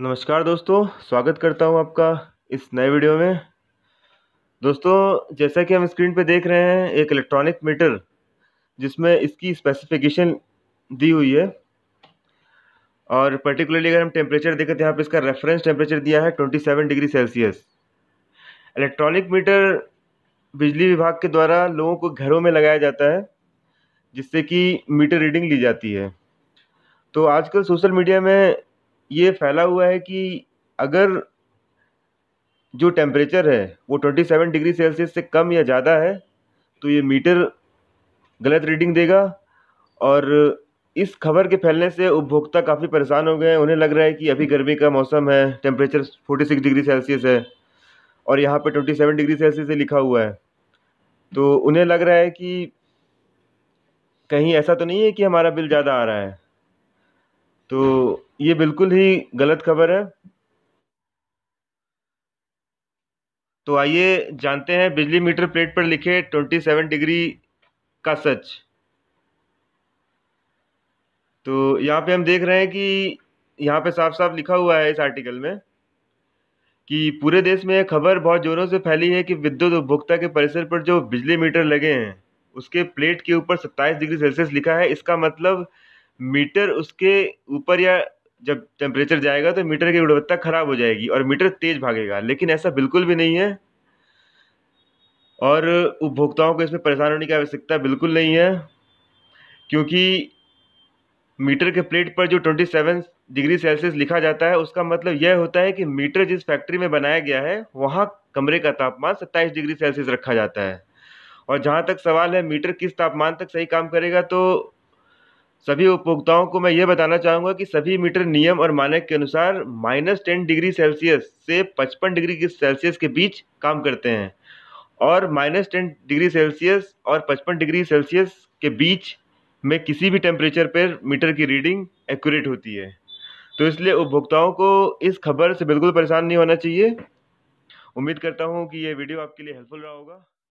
नमस्कार दोस्तों स्वागत करता हूं आपका इस नए वीडियो में दोस्तों जैसा कि हम स्क्रीन पर देख रहे हैं एक इलेक्ट्रॉनिक मीटर जिसमें इसकी स्पेसिफिकेशन दी हुई है और पर्टिकुलरली अगर हम टेम्परेचर देखें तो यहाँ पर इसका रेफरेंस टेम्परेचर दिया है 27 डिग्री सेल्सियस इलेक्ट्रॉनिक मीटर बिजली विभाग के द्वारा लोगों को घरों में लगाया जाता है जिससे कि मीटर रीडिंग ली जाती है तो आजकल सोशल मीडिया में ये फैला हुआ है कि अगर जो टेम्परेचर है वो 27 डिग्री सेल्सियस से कम या ज़्यादा है तो ये मीटर गलत रीडिंग देगा और इस खबर के फैलने से उपभोक्ता काफ़ी परेशान हो गए हैं उन्हें लग रहा है कि अभी गर्मी का मौसम है टेम्परेचर 46 डिग्री सेल्सियस है और यहाँ पे 27 डिग्री सेल्सियस से लिखा हुआ है तो उन्हें लग रहा है कि कहीं ऐसा तो नहीं है कि हमारा बिल ज़्यादा आ रहा है तो ये बिल्कुल ही गलत खबर है तो आइए जानते हैं बिजली मीटर प्लेट पर लिखे ट्वेंटी सेवन डिग्री का सच तो यहाँ पे हम देख रहे हैं कि यहाँ पे साफ साफ लिखा हुआ है इस आर्टिकल में कि पूरे देश में यह खबर बहुत ज़ोरों से फैली है कि विद्युत उपभोक्ता के परिसर पर जो बिजली मीटर लगे हैं उसके प्लेट के ऊपर 27 डिग्री सेल्सियस लिखा है इसका मतलब मीटर उसके ऊपर या जब टेम्परेचर जाएगा तो मीटर की गुणवत्ता खराब हो जाएगी और मीटर तेज भागेगा लेकिन ऐसा बिल्कुल भी नहीं है और उपभोक्ताओं को इसमें परेशान होने की आवश्यकता बिल्कुल नहीं है क्योंकि मीटर के प्लेट पर जो 27 डिग्री सेल्सियस लिखा जाता है उसका मतलब यह होता है कि मीटर जिस फैक्ट्री में बनाया गया है वहाँ कमरे का तापमान 27 डिग्री सेल्सियस रखा जाता है और जहाँ तक सवाल है मीटर किस तापमान तक सही काम करेगा तो सभी उपभोक्ताओं को मैं ये बताना चाहूँगा कि सभी मीटर नियम और मानक के अनुसार माइनस टेन डिग्री सेल्सियस से पचपन डिग्री सेल्सियस के बीच काम करते हैं और माइनस टेन डिग्री सेल्सियस और पचपन डिग्री सेल्सियस के बीच में किसी भी टेम्परेचर पर मीटर की रीडिंग एक्यूरेट होती है तो इसलिए उपभोक्ताओं को इस खबर से बिल्कुल परेशान नहीं होना चाहिए उम्मीद करता हूँ कि ये वीडियो आपके लिए हेल्पफुल रहा होगा